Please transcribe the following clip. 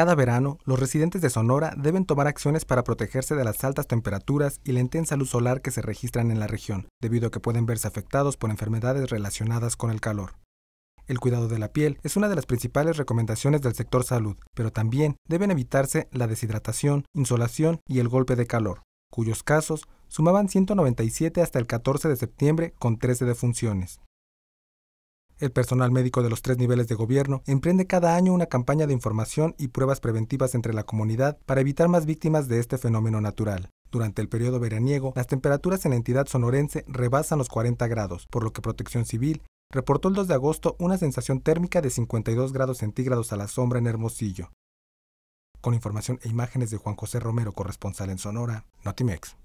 Cada verano, los residentes de Sonora deben tomar acciones para protegerse de las altas temperaturas y la intensa luz solar que se registran en la región, debido a que pueden verse afectados por enfermedades relacionadas con el calor. El cuidado de la piel es una de las principales recomendaciones del sector salud, pero también deben evitarse la deshidratación, insolación y el golpe de calor, cuyos casos sumaban 197 hasta el 14 de septiembre con 13 defunciones. El personal médico de los tres niveles de gobierno emprende cada año una campaña de información y pruebas preventivas entre la comunidad para evitar más víctimas de este fenómeno natural. Durante el periodo veraniego, las temperaturas en la entidad sonorense rebasan los 40 grados, por lo que Protección Civil reportó el 2 de agosto una sensación térmica de 52 grados centígrados a la sombra en Hermosillo. Con información e imágenes de Juan José Romero, corresponsal en Sonora, Notimex.